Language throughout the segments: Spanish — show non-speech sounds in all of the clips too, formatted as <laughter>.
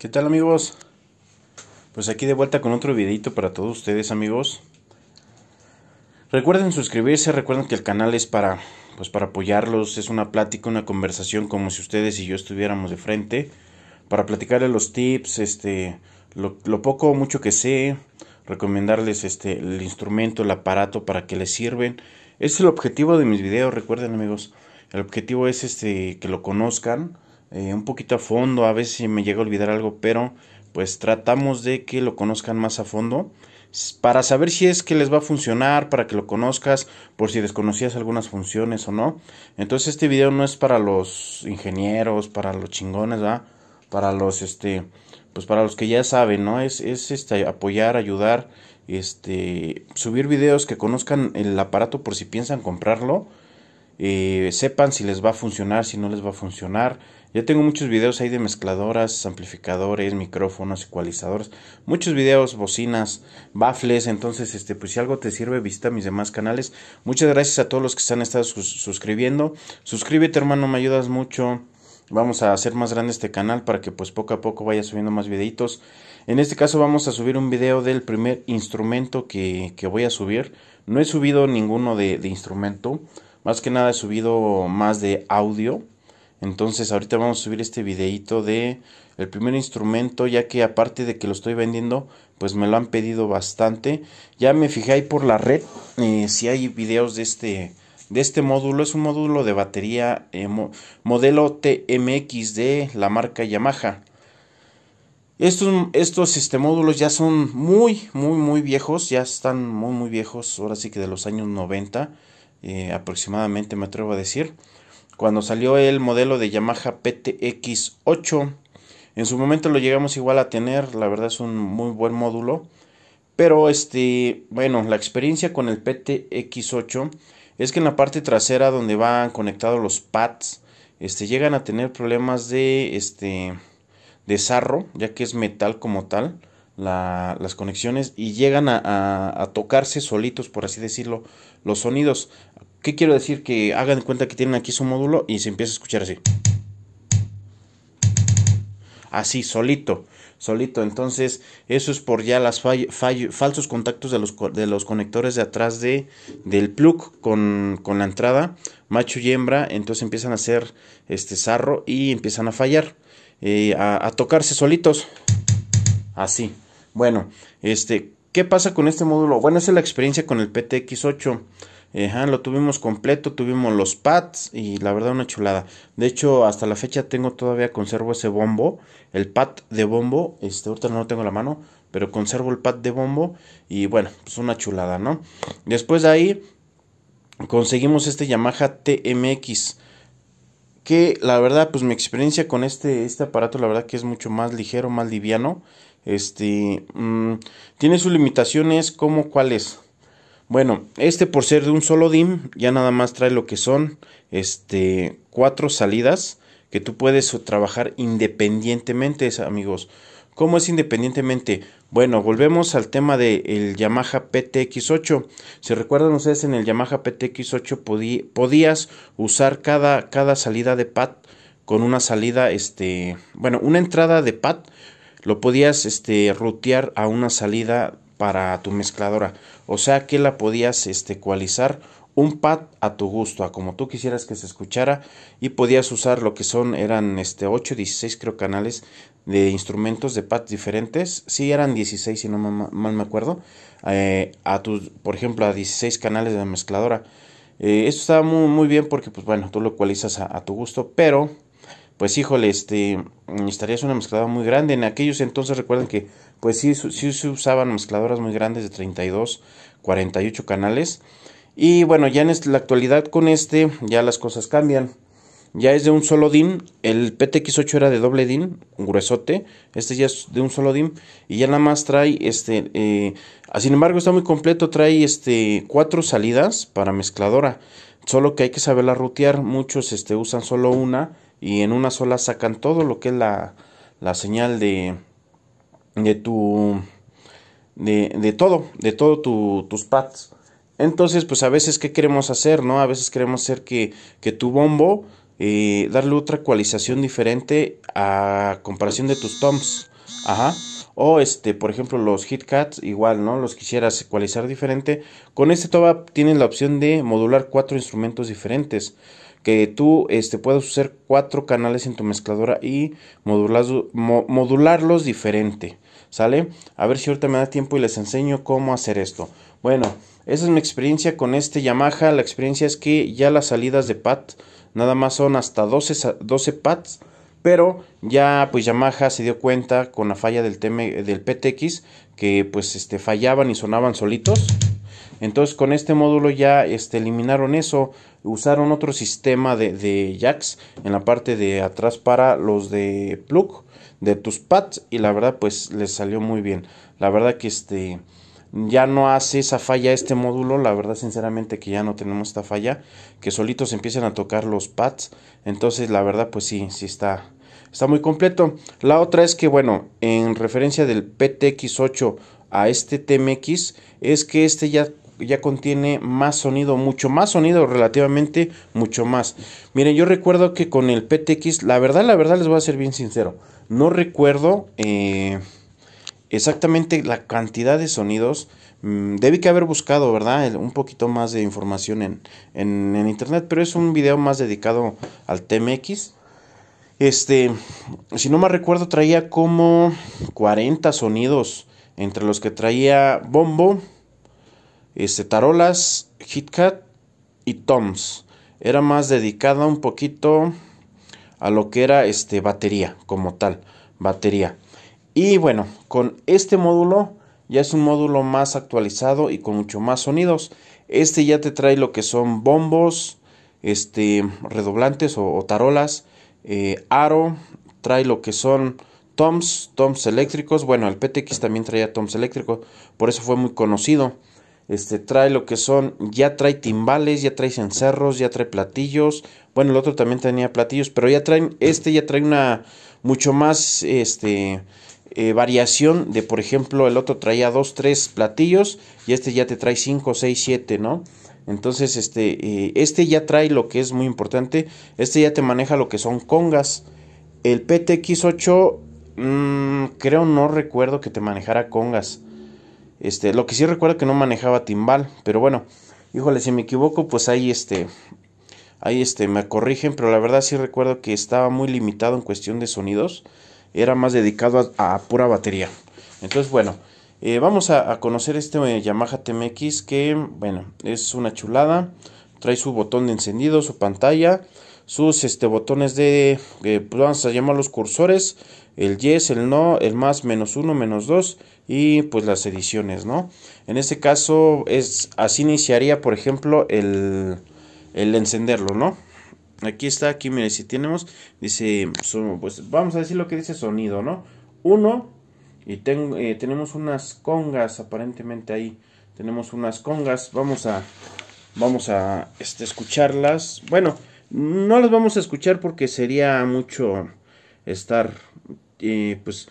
¿Qué tal amigos? Pues aquí de vuelta con otro videito para todos ustedes amigos. Recuerden suscribirse, recuerden que el canal es para pues para apoyarlos, es una plática, una conversación como si ustedes y yo estuviéramos de frente para platicarles los tips, este lo, poco o mucho que sé, recomendarles este el instrumento, el aparato para que les sirven. es el objetivo de mis videos, recuerden amigos. El objetivo es este que lo conozcan eh, un poquito a fondo, a veces me llega a olvidar algo, pero pues tratamos de que lo conozcan más a fondo para saber si es que les va a funcionar, para que lo conozcas, por si desconocías algunas funciones o no. Entonces este video no es para los ingenieros, para los chingones, Para los, este, pues para los que ya saben, ¿no? Es, es este, apoyar, ayudar, este, subir videos que conozcan el aparato por si piensan comprarlo eh, sepan si les va a funcionar, si no les va a funcionar. Ya tengo muchos videos ahí de mezcladoras, amplificadores, micrófonos, ecualizadores, muchos videos, bocinas, bafles entonces este pues si algo te sirve visita mis demás canales. Muchas gracias a todos los que se han estado suscribiendo. Suscríbete, hermano, me ayudas mucho. Vamos a hacer más grande este canal para que pues poco a poco vaya subiendo más videitos. En este caso vamos a subir un video del primer instrumento que, que voy a subir. No he subido ninguno de instrumento. Más que nada he subido más de audio. Entonces ahorita vamos a subir este videito de el primer instrumento ya que aparte de que lo estoy vendiendo pues me lo han pedido bastante. Ya me fijé ahí por la red eh, si hay videos de este, de este módulo. Es un módulo de batería eh, modelo TMX de la marca Yamaha. Estos, estos este, módulos ya son muy, muy, muy viejos. Ya están muy, muy viejos. Ahora sí que de los años 90. Eh, aproximadamente me atrevo a decir, cuando salió el modelo de Yamaha PTX8. En su momento lo llegamos igual a tener, la verdad es un muy buen módulo. Pero este, bueno, la experiencia con el PTX8 es que en la parte trasera donde van conectados los pads, este, llegan a tener problemas de, este, de sarro, ya que es metal como tal, las conexiones, y llegan a, tocarse solitos, por así decirlo, los sonidos. ¿Qué quiero decir? Que hagan cuenta que tienen aquí su módulo y se empieza a escuchar así. Así, solito, solito. Entonces, eso es por ya las falsos contactos de los, conectores de atrás de, del plug con, la entrada, macho y hembra. Entonces empiezan a hacer este sarro y empiezan a fallar, eh, a, tocarse solitos. Así. Bueno, este, ¿qué pasa con este módulo? Bueno, esa es la experiencia con el PTX8 lo tuvimos completo, tuvimos los pads y la verdad una chulada. De hecho, hasta la fecha tengo todavía, conservo ese bombo, el pad de bombo, este, ahorita no lo tengo en la mano, pero conservo el pad de bombo y bueno, pues una chulada, ¿no? Después de ahí conseguimos este Yamaha TMX que la verdad pues mi experiencia con este este aparato la verdad que es mucho más ligero, más liviano. Este mm, tiene sus limitaciones como cuáles bueno, este por ser de un solo DIM, ya nada más trae lo que son este, cuatro salidas que tú puedes trabajar independientemente, amigos. ¿Cómo es independientemente? Bueno, volvemos al tema del Yamaha PTX8. Si recuerdan ustedes, en el Yamaha PTX8 podías usar cada, cada salida de pad con una salida, este, bueno, una entrada de pad lo podías este, rutear a una salida para tu mezcladora. O sea que la podías este, ecualizar un pad a tu gusto, a como tú quisieras que se escuchara y podías usar lo que son, eran este, 8, 16 creo canales de instrumentos de pads diferentes, si eran 16 si no mal me acuerdo, eh, a tus, por ejemplo a 16 canales de mezcladora. Eh, esto estaba muy, bien porque pues bueno, tú lo ecualizas a, tu gusto, pero pues híjole, este, estarías una mezcladora muy grande. En aquellos entonces recuerden que pues sí, sí se usaban mezcladoras muy grandes de 32, 48 canales. Y bueno, ya en la actualidad con este ya las cosas cambian. Ya es de un solo DIN, el PTX8 era de doble DIN, un gruesote, este ya es de un solo DIN y ya nada más trae este, eh, sin embargo está muy completo, trae este cuatro salidas para mezcladora, solo que hay que saberla rutear, muchos este, usan solo una y en una sola sacan todo lo que es la, la señal de, de tu, de, todo, de todo tus pads. Entonces, pues a veces, ¿qué queremos hacer? ¿No? A veces queremos hacer que, tu bombo, eh, darle otra ecualización diferente a comparación de tus toms. Ajá. O este, por ejemplo, los hit cats, igual, ¿no? Los quisieras ecualizar diferente. Con este Toba tienes la opción de modular cuatro instrumentos diferentes. Que tú este, puedas usar cuatro canales en tu mezcladora y modularlos diferente. ¿Sale? A ver si ahorita me da tiempo y les enseño cómo hacer esto. Bueno, esa es mi experiencia con este Yamaha. La experiencia es que ya las salidas de pad nada más son hasta 12, 12 pads. Pero ya pues Yamaha se dio cuenta con la falla del, del PTX que pues este, fallaban y sonaban solitos. Entonces con este módulo ya este, eliminaron eso usaron otro sistema de, jacks en la parte de atrás para los de plug de tus pads y la verdad pues les salió muy bien la verdad que este ya no hace esa falla este módulo la verdad sinceramente que ya no tenemos esta falla que solitos empiecen a tocar los pads entonces la verdad pues sí sí está está muy completo la otra es que bueno en referencia del PTX8 a este TMX es que este ya ya contiene más sonido, mucho más sonido relativamente, mucho más. Miren, yo recuerdo que con el PTX, la verdad, la verdad les voy a ser bien sincero, no recuerdo eh, exactamente la cantidad de sonidos. Mm, debí que haber buscado, ¿verdad? Un poquito más de información en, internet, pero es un video más dedicado al TMX. Este, si no me recuerdo, traía como 40 sonidos, entre los que traía bombo, este, tarolas, hitcat y Toms. Era más dedicada un poquito a lo que era este, batería como tal, batería. Y bueno, con este módulo ya es un módulo más actualizado y con mucho más sonidos. Este ya te trae lo que son bombos, este, redoblantes o, tarolas, eh, aro, trae lo que son toms, toms eléctricos. Bueno, el PTX también traía toms eléctricos, por eso fue muy conocido. Este trae lo que son, ya trae timbales, ya trae cencerros, ya trae platillos. Bueno, el otro también tenía platillos, pero ya traen, este ya trae una mucho más este, eh, variación de, por ejemplo, el otro traía dos, tres platillos y este ya te trae cinco, seis, siete, ¿no? Entonces, este, eh, este ya trae lo que es muy importante, este ya te maneja lo que son congas. El PTX8, mm, creo no recuerdo que te manejara congas. Este, lo que sí recuerdo que no manejaba timbal, pero bueno, híjole, si me equivoco, pues ahí este ahí este me corrigen, pero la verdad sí recuerdo que estaba muy limitado en cuestión de sonidos, era más dedicado a, pura batería. Entonces, bueno, eh, vamos a, conocer este eh, Yamaha TMX que, bueno, es una chulada. Trae su botón de encendido, su pantalla, sus este, botones de, eh, pues vamos a llamarlos cursores, el yes, el no, el más, menos uno, menos dos y pues las ediciones, ¿no? En este caso es así iniciaría, por ejemplo, el, el encenderlo, ¿no? Aquí está, aquí mire, si tenemos, dice, pues vamos a decir lo que dice sonido, ¿no? Uno, y eh, tenemos unas congas aparentemente ahí, tenemos unas congas, vamos a, vamos a este, escucharlas, bueno, no las vamos a escuchar porque sería mucho estar, eh, pues,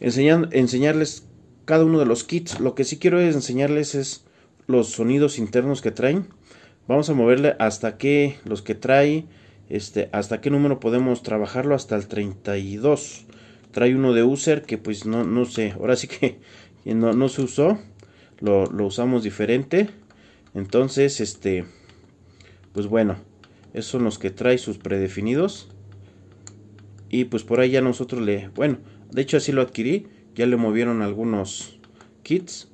enseñando, enseñarles cada uno de los kits. Lo que sí quiero es enseñarles es los sonidos internos que traen. Vamos a moverle hasta que los que trae, este, hasta qué número podemos trabajarlo, hasta el 32. Trae uno de user que pues no, no sé, ahora sí que <laughs> no, se usó, lo, lo, usamos diferente. Entonces, este, pues bueno, esos son los que trae sus predefinidos. Y pues por ahí ya nosotros le, bueno, de hecho así lo adquirí ya le movieron algunos kits,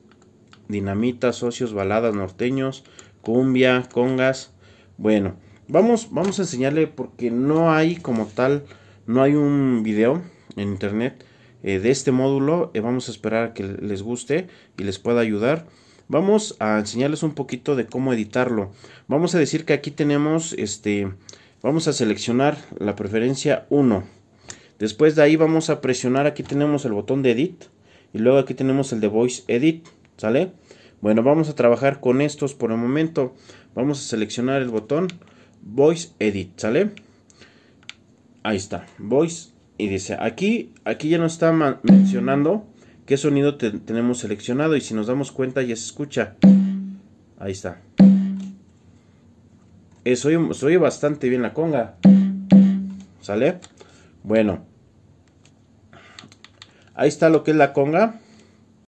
dinamitas, socios, baladas, norteños, cumbia, congas. Bueno, vamos, vamos a enseñarle porque no hay como tal, no hay un video en internet eh, de este módulo. Eh, vamos a esperar a que les guste y les pueda ayudar. Vamos a enseñarles un poquito de cómo editarlo. Vamos a decir que aquí tenemos este, vamos a seleccionar la preferencia 1 Después de ahí vamos a presionar, aquí tenemos el botón de Edit y luego aquí tenemos el de Voice Edit, ¿sale? Bueno, vamos a trabajar con estos por el momento. Vamos a seleccionar el botón Voice Edit, ¿sale? Ahí está, Voice y dice, aquí, aquí ya nos está mencionando qué sonido tenemos seleccionado y si nos damos cuenta ya se escucha. Ahí está. eso eh, se oye bastante bien la conga. ¿Sale? Bueno, Ahí está lo que es la conga.